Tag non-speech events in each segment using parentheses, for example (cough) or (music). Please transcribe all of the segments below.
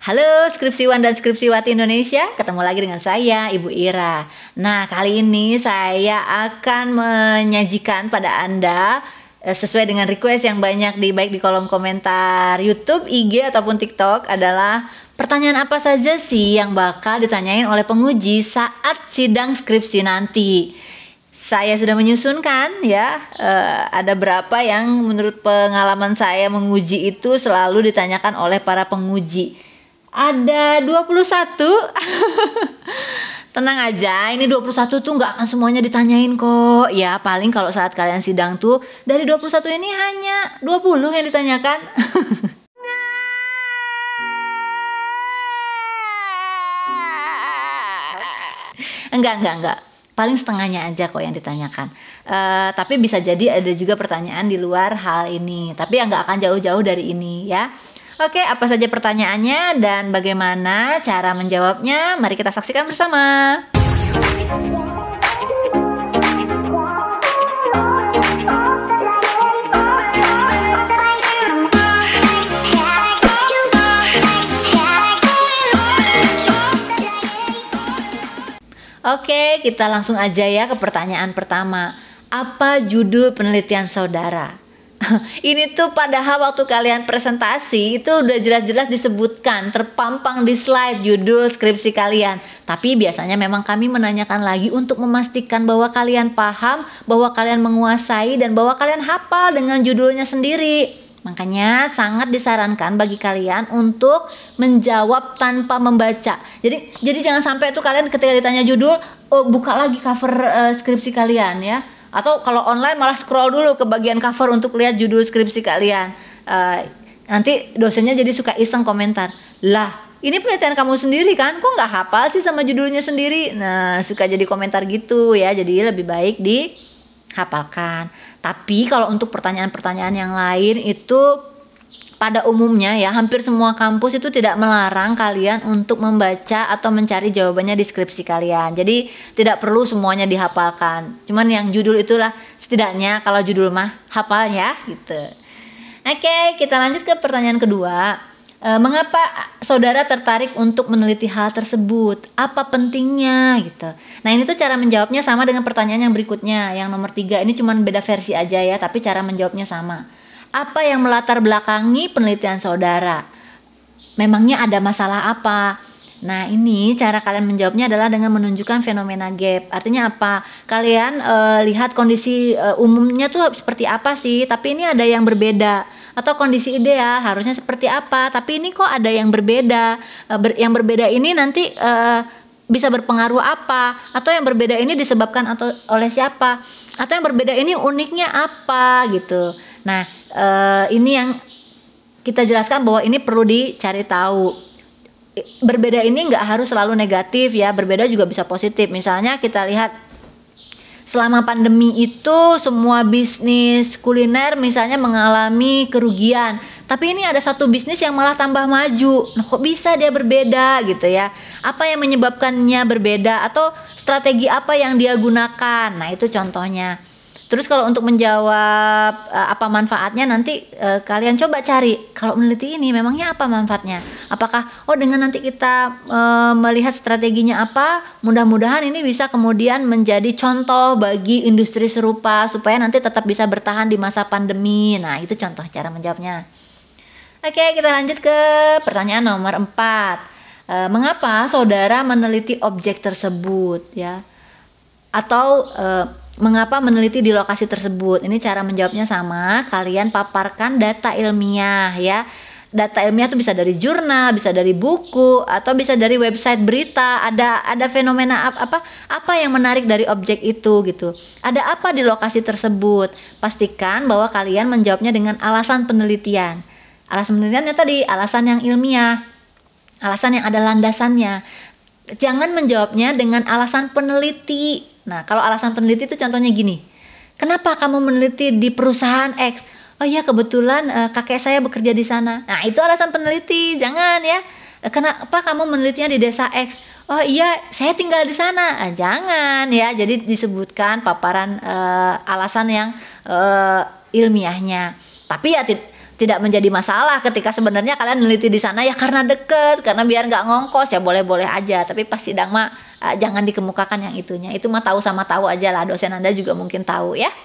Halo skripsiwan dan skripsiwati Indonesia, ketemu lagi dengan saya Ibu Ira. Nah, kali ini saya akan menyajikan pada Anda eh, sesuai dengan request yang banyak di baik di kolom komentar YouTube, IG ataupun TikTok adalah pertanyaan apa saja sih yang bakal ditanyain oleh penguji saat sidang skripsi nanti. Saya sudah menyusunkan ya, eh, ada berapa yang menurut pengalaman saya menguji itu selalu ditanyakan oleh para penguji. Ada 21 (laughs) Tenang aja, ini 21 tuh nggak akan semuanya ditanyain kok Ya paling kalau saat kalian sidang tuh Dari 21 ini hanya 20 yang ditanyakan (laughs) Enggak, enggak, enggak paling setengahnya aja kok yang ditanyakan. Uh, tapi bisa jadi ada juga pertanyaan di luar hal ini. Tapi yang nggak akan jauh-jauh dari ini ya. Oke, apa saja pertanyaannya dan bagaimana cara menjawabnya? Mari kita saksikan bersama. Oke, kita langsung aja ya ke pertanyaan pertama. Apa judul penelitian saudara? (laughs) ini tuh padahal waktu kalian presentasi itu udah jelas-jelas disebutkan, terpampang di slide judul skripsi kalian. Tapi biasanya memang kami menanyakan lagi untuk memastikan bahwa kalian paham, bahwa kalian menguasai dan bahwa kalian hafal dengan judulnya sendiri. Makanya sangat disarankan bagi kalian untuk menjawab tanpa membaca. Jadi jadi jangan sampai tuh kalian ketika ditanya judul oh, buka lagi cover uh, skripsi kalian ya atau kalau online malah scroll dulu ke bagian cover untuk lihat judul skripsi kalian uh, nanti dosennya jadi suka iseng komentar lah ini penelitian kamu sendiri kan kok nggak hafal sih sama judulnya sendiri nah suka jadi komentar gitu ya jadi lebih baik dihafalkan tapi kalau untuk pertanyaan-pertanyaan yang lain itu pada umumnya ya hampir semua kampus itu tidak melarang kalian untuk membaca atau mencari jawabannya di skripsi kalian. Jadi tidak perlu semuanya dihafalkan. Cuman yang judul itulah setidaknya kalau judul mah hafal ya gitu. Oke, kita lanjut ke pertanyaan kedua. E, mengapa saudara tertarik untuk meneliti hal tersebut? Apa pentingnya gitu? Nah ini tuh cara menjawabnya sama dengan pertanyaan yang berikutnya, yang nomor tiga ini cuman beda versi aja ya, tapi cara menjawabnya sama. Apa yang melatar belakangi penelitian saudara? Memangnya ada masalah apa? Nah, ini cara kalian menjawabnya adalah dengan menunjukkan fenomena gap. Artinya apa? Kalian e, lihat kondisi e, umumnya tuh seperti apa sih, tapi ini ada yang berbeda atau kondisi ideal harusnya seperti apa, tapi ini kok ada yang berbeda. E, ber, yang berbeda ini nanti e, bisa berpengaruh apa atau yang berbeda ini disebabkan atau oleh siapa atau yang berbeda ini uniknya apa gitu. Nah, uh, ini yang kita jelaskan bahwa ini perlu dicari tahu berbeda ini nggak harus selalu negatif ya berbeda juga bisa positif misalnya kita lihat selama pandemi itu semua bisnis kuliner misalnya mengalami kerugian tapi ini ada satu bisnis yang malah tambah maju nah, kok bisa dia berbeda gitu ya apa yang menyebabkannya berbeda atau strategi apa yang dia gunakan nah itu contohnya Terus kalau untuk menjawab uh, apa manfaatnya nanti uh, kalian coba cari kalau meneliti ini memangnya apa manfaatnya? Apakah oh dengan nanti kita uh, melihat strateginya apa, mudah-mudahan ini bisa kemudian menjadi contoh bagi industri serupa supaya nanti tetap bisa bertahan di masa pandemi. Nah, itu contoh cara menjawabnya. Oke, kita lanjut ke pertanyaan nomor 4. E, mengapa saudara meneliti objek tersebut ya? Atau e, Mengapa meneliti di lokasi tersebut? Ini cara menjawabnya sama. Kalian paparkan data ilmiah ya. Data ilmiah itu bisa dari jurnal, bisa dari buku, atau bisa dari website berita. Ada ada fenomena apa apa, apa yang menarik dari objek itu gitu. Ada apa di lokasi tersebut? Pastikan bahwa kalian menjawabnya dengan alasan penelitian. Alasan penelitiannya tadi alasan yang ilmiah. Alasan yang ada landasannya. Jangan menjawabnya dengan alasan peneliti Nah, kalau alasan peneliti itu contohnya gini. Kenapa kamu meneliti di perusahaan X? Oh iya, kebetulan uh, kakek saya bekerja di sana. Nah, itu alasan peneliti. Jangan ya. Eh, kenapa kamu menelitinya di desa X? Oh iya, saya tinggal di sana. Nah, jangan ya. Jadi disebutkan paparan uh, alasan yang uh, ilmiahnya. Tapi ya tidak menjadi masalah ketika sebenarnya kalian meneliti di sana ya karena deket karena biar nggak ngongkos ya boleh-boleh aja tapi pas sidang mah uh, jangan dikemukakan yang itunya itu mah tahu sama tahu aja lah dosen anda juga mungkin tahu ya (laughs)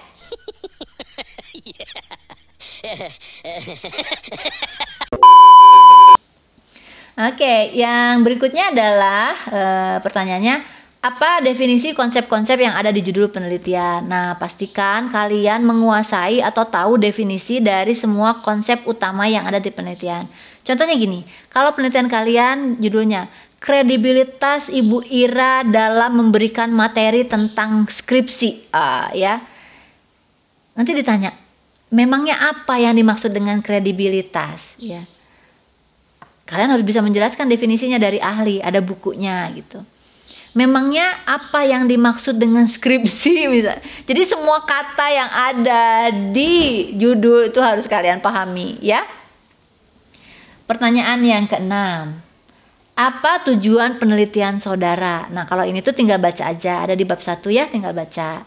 Oke, okay, yang berikutnya adalah uh, pertanyaannya apa definisi konsep-konsep yang ada di judul penelitian? Nah, pastikan kalian menguasai atau tahu definisi dari semua konsep utama yang ada di penelitian. Contohnya gini, kalau penelitian kalian judulnya kredibilitas Ibu Ira dalam memberikan materi tentang skripsi, uh, ya. Nanti ditanya, memangnya apa yang dimaksud dengan kredibilitas, ya? Kalian harus bisa menjelaskan definisinya dari ahli, ada bukunya gitu memangnya apa yang dimaksud dengan skripsi (laughs) Jadi semua kata yang ada di judul itu harus kalian pahami ya. Pertanyaan yang keenam. Apa tujuan penelitian saudara? Nah, kalau ini tuh tinggal baca aja, ada di bab satu ya, tinggal baca.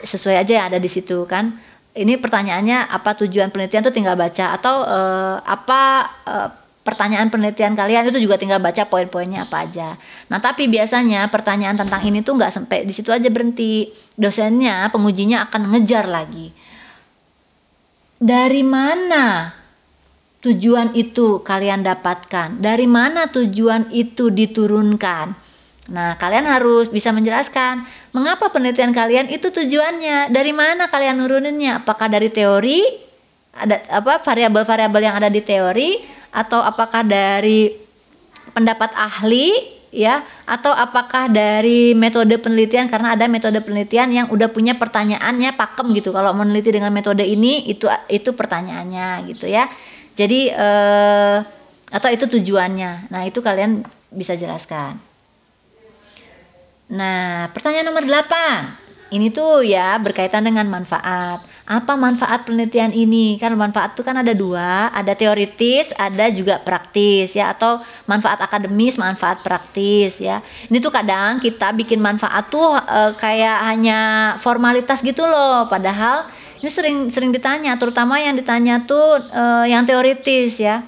Sesuai aja yang ada di situ kan. Ini pertanyaannya apa tujuan penelitian tuh tinggal baca atau uh, apa uh, pertanyaan penelitian kalian itu juga tinggal baca poin-poinnya apa aja. Nah, tapi biasanya pertanyaan tentang ini tuh nggak sampai di situ aja berhenti. Dosennya, pengujinya akan ngejar lagi. Dari mana tujuan itu kalian dapatkan? Dari mana tujuan itu diturunkan? Nah, kalian harus bisa menjelaskan mengapa penelitian kalian itu tujuannya, dari mana kalian nuruninnya? Apakah dari teori? Ada apa variabel-variabel yang ada di teori atau apakah dari pendapat ahli ya atau apakah dari metode penelitian karena ada metode penelitian yang udah punya pertanyaannya pakem gitu kalau meneliti dengan metode ini itu itu pertanyaannya gitu ya jadi eh, atau itu tujuannya nah itu kalian bisa jelaskan nah pertanyaan nomor 8 ini tuh ya berkaitan dengan manfaat apa manfaat penelitian ini kan manfaat itu kan ada dua ada teoritis ada juga praktis ya atau manfaat akademis manfaat praktis ya ini tuh kadang kita bikin manfaat tuh e, kayak hanya formalitas gitu loh padahal ini sering sering ditanya terutama yang ditanya tuh e, yang teoritis ya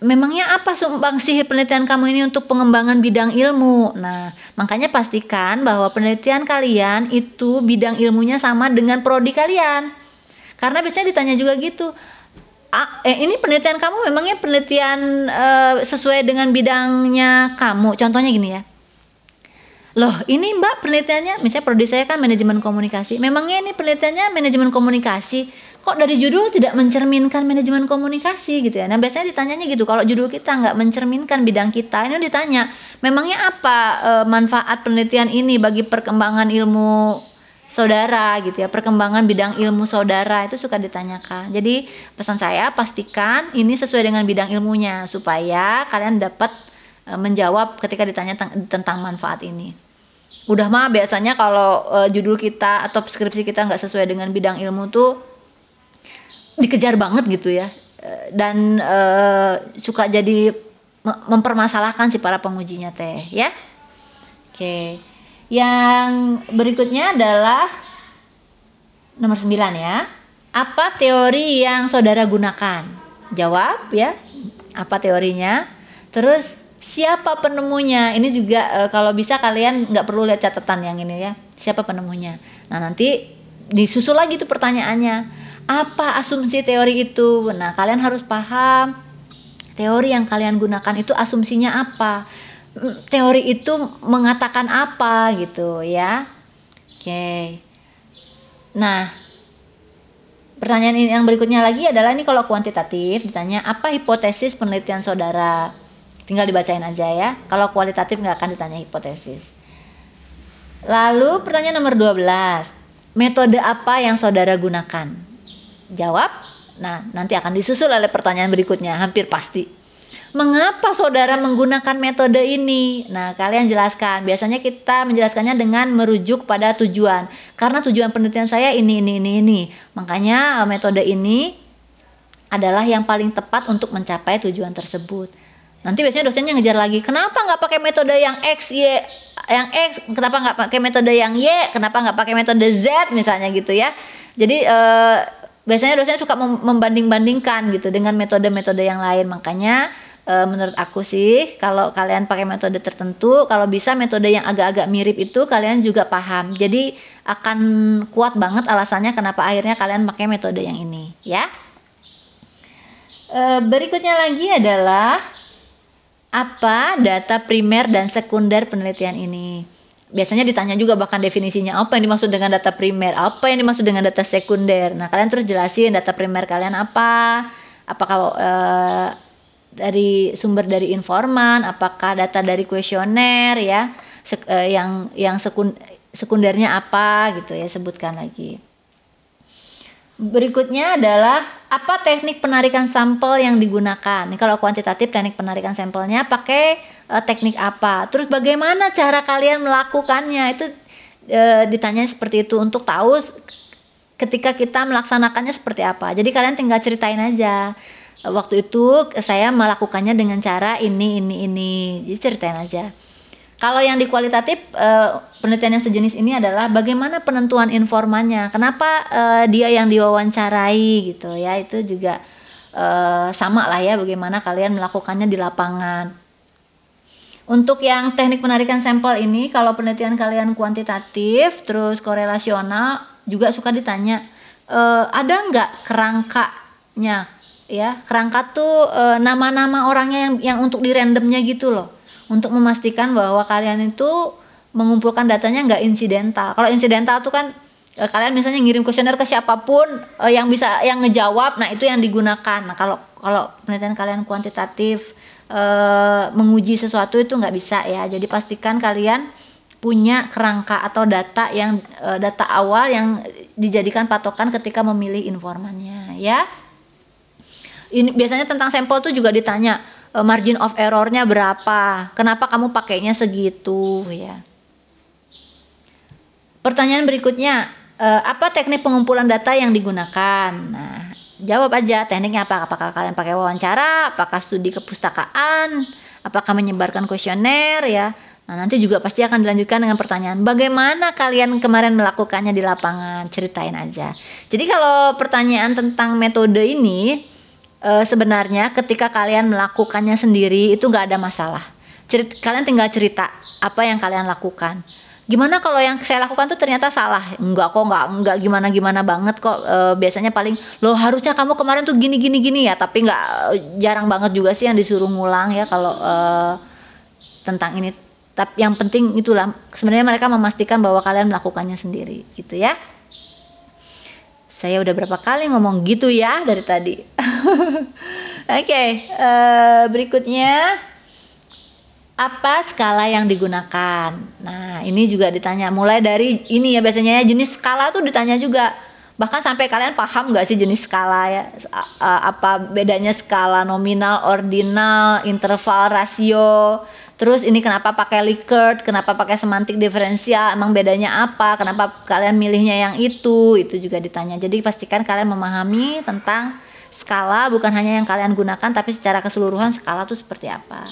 memangnya apa sih penelitian kamu ini untuk pengembangan bidang ilmu? Nah, makanya pastikan bahwa penelitian kalian itu bidang ilmunya sama dengan prodi kalian. Karena biasanya ditanya juga gitu. A, ah, eh, ini penelitian kamu memangnya penelitian e, sesuai dengan bidangnya kamu. Contohnya gini ya. Loh, ini Mbak penelitiannya misalnya prodi saya kan manajemen komunikasi. Memangnya ini penelitiannya manajemen komunikasi kok dari judul tidak mencerminkan manajemen komunikasi gitu ya. Nah biasanya ditanyanya gitu, kalau judul kita nggak mencerminkan bidang kita, ini ditanya, memangnya apa e, manfaat penelitian ini bagi perkembangan ilmu saudara gitu ya, perkembangan bidang ilmu saudara itu suka ditanyakan. Jadi pesan saya pastikan ini sesuai dengan bidang ilmunya supaya kalian dapat e, menjawab ketika ditanya tentang manfaat ini udah mah biasanya kalau e, judul kita atau skripsi kita nggak sesuai dengan bidang ilmu tuh dikejar banget gitu ya eh, dan uh, suka jadi mempermasalahkan si para pengujinya teh ya oke yang berikutnya adalah nomor 9 ya apa teori yang saudara gunakan jawab ya apa teorinya terus siapa penemunya ini juga e, kalau bisa kalian nggak perlu lihat catatan yang ini ya siapa penemunya nah nanti disusul lagi tuh pertanyaannya apa asumsi teori itu? Nah, kalian harus paham teori yang kalian gunakan itu asumsinya apa. Hmm, teori itu mengatakan apa gitu ya. Oke. Nah, pertanyaan ini yang berikutnya lagi adalah ini kalau kuantitatif ditanya apa hipotesis penelitian saudara tinggal dibacain aja ya kalau kualitatif nggak akan ditanya hipotesis lalu pertanyaan nomor 12 metode apa yang saudara gunakan jawab, nah nanti akan disusul oleh pertanyaan berikutnya, hampir pasti. Mengapa saudara menggunakan metode ini? Nah, kalian jelaskan. Biasanya kita menjelaskannya dengan merujuk pada tujuan. Karena tujuan penelitian saya ini, ini, ini, ini. Makanya eh, metode ini adalah yang paling tepat untuk mencapai tujuan tersebut. Nanti biasanya dosennya ngejar lagi, kenapa nggak pakai metode yang X, Y, yang X, kenapa nggak pakai metode yang Y, kenapa nggak pakai metode Z misalnya gitu ya. Jadi eh, biasanya dosen suka membanding-bandingkan gitu dengan metode-metode yang lain makanya eh, menurut aku sih kalau kalian pakai metode tertentu kalau bisa metode yang agak-agak mirip itu kalian juga paham jadi akan kuat banget alasannya kenapa akhirnya kalian pakai metode yang ini ya eh, berikutnya lagi adalah apa data primer dan sekunder penelitian ini biasanya ditanya juga bahkan definisinya apa yang dimaksud dengan data primer, apa yang dimaksud dengan data sekunder. Nah, kalian terus jelasin data primer kalian apa? Apakah eh, uh, dari sumber dari informan, apakah data dari kuesioner ya, sek, uh, yang yang sekun, sekundernya apa gitu ya, sebutkan lagi. Berikutnya adalah apa teknik penarikan sampel yang digunakan. Ini kalau kuantitatif teknik penarikan sampelnya pakai uh, teknik apa. Terus bagaimana cara kalian melakukannya itu uh, ditanya seperti itu untuk tahu ketika kita melaksanakannya seperti apa. Jadi kalian tinggal ceritain aja. Waktu itu saya melakukannya dengan cara ini ini ini. Jadi ceritain aja. Kalau yang di kualitatif eh, penelitian yang sejenis ini adalah bagaimana penentuan informannya, kenapa dia yang diwawancarai gitu ya itu juga sama lah ya bagaimana kalian melakukannya di lapangan. Untuk yang teknik penarikan sampel ini, kalau penelitian kalian kuantitatif, terus korelasional, juga suka ditanya, e, ada nggak kerangkanya? Ya, kerangka tuh e, nama-nama orangnya yang yang untuk di randomnya gitu loh, untuk memastikan bahwa kalian itu mengumpulkan datanya nggak insidental. Kalau insidental tuh kan e, kalian misalnya ngirim kuesioner ke siapapun e, yang bisa yang ngejawab, nah itu yang digunakan. Nah kalau kalau penelitian kalian kuantitatif Eh, menguji sesuatu itu nggak bisa ya jadi pastikan kalian punya kerangka atau data yang e, data awal yang dijadikan patokan ketika memilih informannya ya ini biasanya tentang sampel tuh juga ditanya e, margin of errornya berapa kenapa kamu pakainya segitu ya pertanyaan berikutnya apa teknik pengumpulan data yang digunakan nah jawab aja tekniknya apa apakah kalian pakai wawancara apakah studi kepustakaan apakah menyebarkan kuesioner ya nah nanti juga pasti akan dilanjutkan dengan pertanyaan bagaimana kalian kemarin melakukannya di lapangan ceritain aja jadi kalau pertanyaan tentang metode ini e, sebenarnya ketika kalian melakukannya sendiri itu nggak ada masalah Cerit kalian tinggal cerita apa yang kalian lakukan gimana kalau yang saya lakukan tuh ternyata salah enggak kok enggak enggak gimana gimana banget kok e, biasanya paling lo harusnya kamu kemarin tuh gini gini gini ya tapi enggak e, jarang banget juga sih yang disuruh ngulang ya kalau e, tentang ini tapi yang penting itulah sebenarnya mereka memastikan bahwa kalian melakukannya sendiri gitu ya saya udah berapa kali ngomong gitu ya dari tadi (laughs) oke okay, e, berikutnya apa skala yang digunakan. Nah, ini juga ditanya mulai dari ini ya biasanya ya, jenis skala tuh ditanya juga. Bahkan sampai kalian paham gak sih jenis skala ya? Apa bedanya skala nominal, ordinal, interval, rasio? Terus ini kenapa pakai Likert, kenapa pakai semantik diferensial, emang bedanya apa? Kenapa kalian milihnya yang itu? Itu juga ditanya. Jadi pastikan kalian memahami tentang skala bukan hanya yang kalian gunakan tapi secara keseluruhan skala itu seperti apa.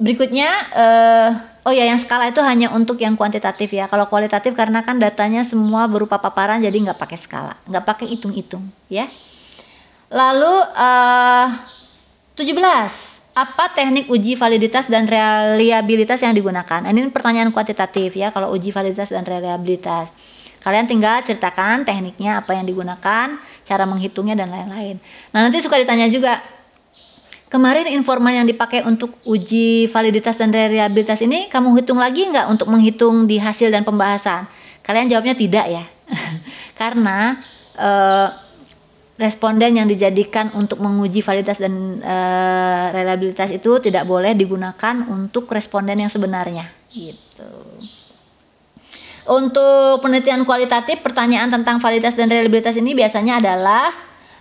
Berikutnya, uh, oh ya yang skala itu hanya untuk yang kuantitatif ya. Kalau kualitatif karena kan datanya semua berupa paparan jadi nggak pakai skala, nggak pakai hitung-hitung ya. Lalu eh, uh, 17, apa teknik uji validitas dan reliabilitas yang digunakan? Nah, ini pertanyaan kuantitatif ya kalau uji validitas dan reliabilitas. Kalian tinggal ceritakan tekniknya apa yang digunakan, cara menghitungnya dan lain-lain. Nah, nanti suka ditanya juga kemarin informan yang dipakai untuk uji validitas dan reliabilitas ini kamu hitung lagi nggak untuk menghitung di hasil dan pembahasan? Kalian jawabnya tidak ya, (laughs) karena e, responden yang dijadikan untuk menguji validitas dan e, reliabilitas itu tidak boleh digunakan untuk responden yang sebenarnya, gitu. Untuk penelitian kualitatif, pertanyaan tentang validitas dan reliabilitas ini biasanya adalah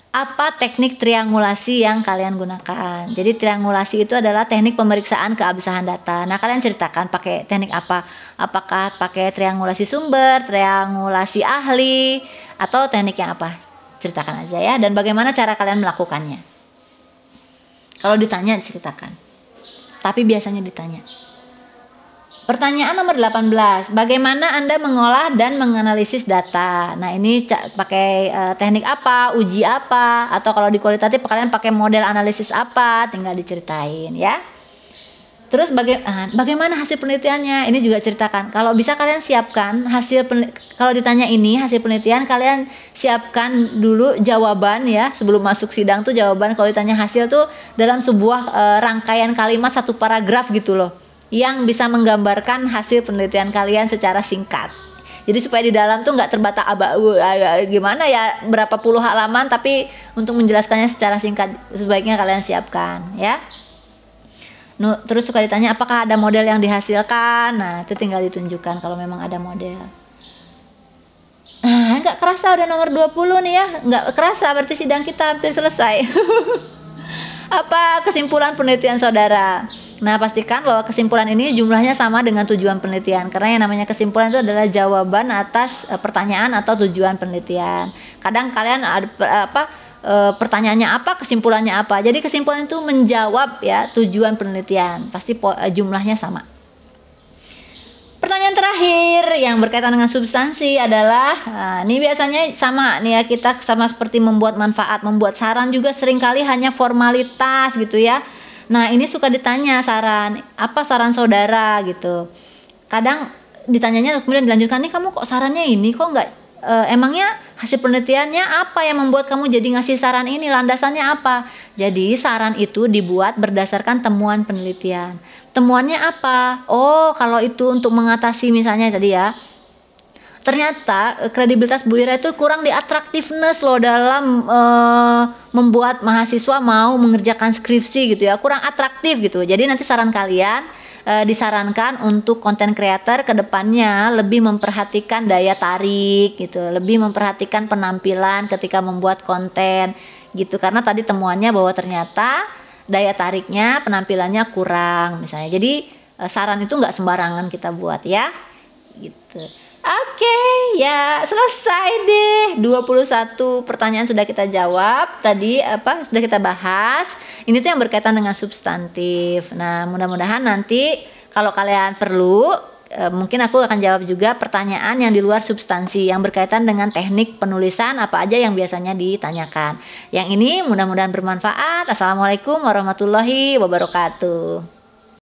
apa teknik triangulasi yang kalian gunakan. Jadi triangulasi itu adalah teknik pemeriksaan keabsahan data. Nah, kalian ceritakan pakai teknik apa? Apakah pakai triangulasi sumber, triangulasi ahli, atau teknik yang apa? Ceritakan aja ya dan bagaimana cara kalian melakukannya. Kalau ditanya ceritakan. Tapi biasanya ditanya. Pertanyaan nomor 18, bagaimana Anda mengolah dan menganalisis data? Nah, ini pakai uh, teknik apa, uji apa, atau kalau di kualitatif kalian pakai model analisis apa, tinggal diceritain ya. Terus baga ah, bagaimana hasil penelitiannya? Ini juga ceritakan. Kalau bisa kalian siapkan hasil kalau ditanya ini hasil penelitian kalian siapkan dulu jawaban ya sebelum masuk sidang tuh jawaban kalau ditanya hasil tuh dalam sebuah uh, rangkaian kalimat satu paragraf gitu loh yang bisa menggambarkan hasil penelitian kalian secara singkat. Jadi supaya di dalam tuh nggak terbata aba uh, uh, uh, gimana ya berapa puluh halaman tapi untuk menjelaskannya secara singkat sebaiknya kalian siapkan ya. terus suka ditanya apakah ada model yang dihasilkan. Nah, itu tinggal ditunjukkan kalau memang ada model. Nah, nggak kerasa udah nomor 20 nih ya. Nggak kerasa berarti sidang kita hampir selesai. (laughs) Apa kesimpulan penelitian saudara? Nah, pastikan bahwa kesimpulan ini jumlahnya sama dengan tujuan penelitian karena yang namanya kesimpulan itu adalah jawaban atas e, pertanyaan atau tujuan penelitian. Kadang kalian ada e, apa e, pertanyaannya apa, kesimpulannya apa. Jadi kesimpulan itu menjawab ya tujuan penelitian. Pasti po, e, jumlahnya sama. Pertanyaan terakhir yang berkaitan dengan substansi adalah nah, ini biasanya sama nih ya kita sama seperti membuat manfaat, membuat saran juga seringkali hanya formalitas gitu ya Nah, ini suka ditanya saran, apa saran saudara gitu. Kadang ditanyanya kemudian dilanjutkan, "Nih kamu kok sarannya ini kok nggak e, emangnya hasil penelitiannya apa yang membuat kamu jadi ngasih saran ini? Landasannya apa?" Jadi, saran itu dibuat berdasarkan temuan penelitian. Temuannya apa? Oh, kalau itu untuk mengatasi misalnya tadi ya, ternyata eh, kredibilitas Bu Ira itu kurang di attractiveness loh dalam uh, membuat mahasiswa mau mengerjakan skripsi gitu ya kurang atraktif gitu jadi nanti saran kalian uh, disarankan untuk konten creator kedepannya lebih memperhatikan daya tarik gitu, lebih memperhatikan penampilan ketika membuat konten gitu. Karena tadi temuannya bahwa ternyata daya tariknya, penampilannya kurang misalnya. Jadi saran itu nggak sembarangan kita buat ya, gitu. Oke, ya selesai deh. 21 pertanyaan sudah kita jawab tadi apa sudah kita bahas. Ini tuh yang berkaitan dengan substantif. Nah, mudah-mudahan nanti kalau kalian perlu e, mungkin aku akan jawab juga pertanyaan yang di luar substansi yang berkaitan dengan teknik penulisan apa aja yang biasanya ditanyakan. Yang ini mudah-mudahan bermanfaat. Assalamualaikum warahmatullahi wabarakatuh.